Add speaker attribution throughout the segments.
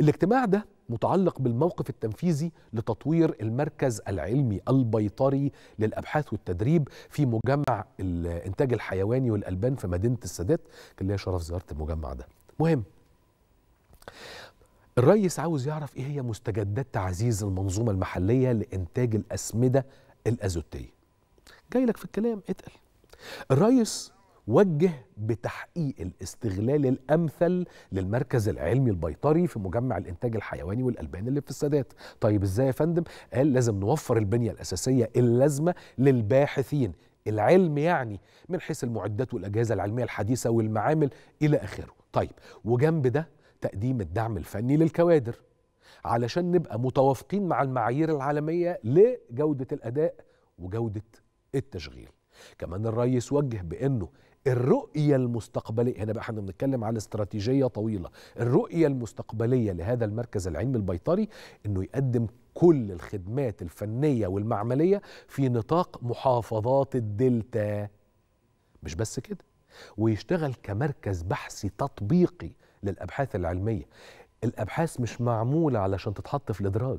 Speaker 1: الاجتماع ده متعلق بالموقف التنفيذي لتطوير المركز العلمي البيطري للابحاث والتدريب في مجمع الانتاج الحيواني والالبان في مدينه السادات كان ليا شرف زياره المجمع ده مهم الريس عاوز يعرف ايه هي مستجدات تعزيز المنظومه المحليه لانتاج الاسمده الازوتيه جاي لك في الكلام اتقل الريس وجه بتحقيق الاستغلال الامثل للمركز العلمي البيطري في مجمع الانتاج الحيواني والالبان اللي في السادات طيب ازاي يا فندم قال لازم نوفر البنيه الاساسيه اللازمه للباحثين العلم يعني من حيث المعدات والاجهزه العلميه الحديثه والمعامل الى اخره طيب وجنب ده تقديم الدعم الفني للكوادر علشان نبقى متوافقين مع المعايير العالميه لجوده الاداء وجوده التشغيل كمان الرئيس وجه بانه الرؤية المستقبلية هنا بقى احنا بنتكلم على استراتيجية طويلة الرؤية المستقبلية لهذا المركز العلمي البيطري انه يقدم كل الخدمات الفنية والمعملية في نطاق محافظات الدلتا مش بس كده ويشتغل كمركز بحثي تطبيقي للأبحاث العلمية الأبحاث مش معمولة علشان تتحط في الإدراج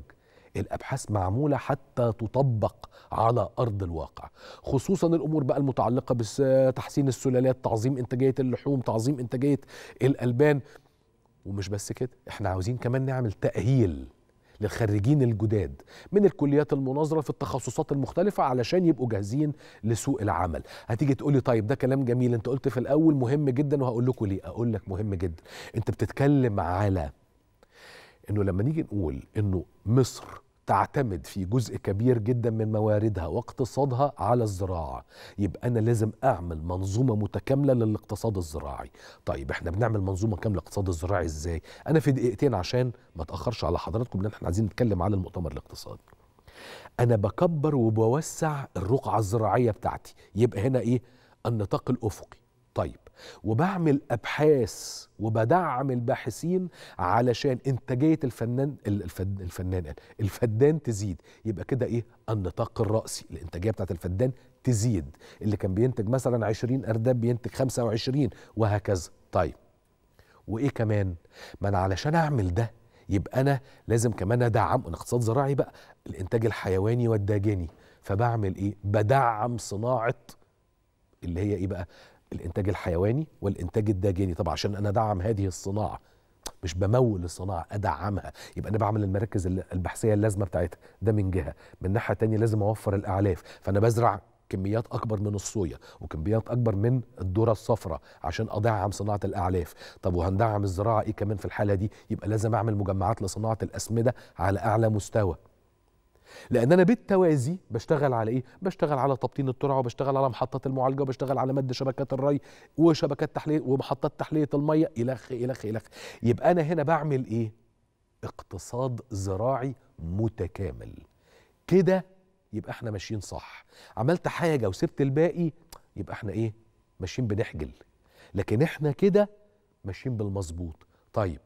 Speaker 1: الابحاث معموله حتى تطبق على ارض الواقع خصوصا الامور بقى المتعلقه بتحسين السلالات تعظيم انتاجيه اللحوم تعظيم انتاجيه الالبان ومش بس كده احنا عاوزين كمان نعمل تاهيل للخريجين الجداد من الكليات المناظره في التخصصات المختلفه علشان يبقوا جاهزين لسوق العمل هتيجي تقولي طيب ده كلام جميل انت قلت في الاول مهم جدا وهقول لكم ليه اقول لك مهم جدا انت بتتكلم على انه لما نيجي نقول انه مصر تعتمد في جزء كبير جدا من مواردها واقتصادها على الزراعة يبقى أنا لازم أعمل منظومة متكاملة للاقتصاد الزراعي طيب إحنا بنعمل منظومة كاملة للاقتصاد الزراعي إزاي أنا في دقيقتين عشان ما تأخرش على حضراتكم لأن إحنا عايزين نتكلم على المؤتمر الاقتصادي أنا بكبر وبوسع الرقعة الزراعية بتاعتي يبقى هنا إيه النطاق الأفقي طيب وبعمل ابحاث وبدعم الباحثين علشان انتاجيه الفنان الفنان الفدان تزيد يبقى كده ايه النطاق الراسي الانتاجيه بتاعت الفدان تزيد اللي كان بينتج مثلا 20 ارداب بينتج 25 وهكذا طيب وايه كمان ما انا علشان اعمل ده يبقى انا لازم كمان ادعم اقتصاد زراعي بقى الانتاج الحيواني والداجني فبعمل ايه بدعم صناعه اللي هي ايه بقى الانتاج الحيواني والانتاج الداجني طب عشان انا ادعم هذه الصناعه مش بمول الصناعه ادعمها يبقى انا بعمل المراكز البحثيه اللازمه بتاعتها ده من جهه من ناحيه تانية لازم اوفر الاعلاف فانا بزرع كميات اكبر من الصويا وكميات اكبر من الذره الصفراء عشان ادعم صناعه الاعلاف طب وهندعم الزراعه ايه كمان في الحاله دي يبقى لازم اعمل مجمعات لصناعه الاسمده على اعلى مستوى لان انا بالتوازي بشتغل على ايه بشتغل على تبطين الترعه وبشتغل على محطات المعالجه وبشتغل على مد شبكات الري وشبكات تحليه ومحطات تحليه الميه الخ الخ الخ يبقى انا هنا بعمل ايه اقتصاد زراعي متكامل كده يبقى احنا ماشيين صح عملت حاجه وسبت الباقي يبقى احنا ايه ماشيين بنحجل لكن احنا كده ماشيين بالمظبوط طيب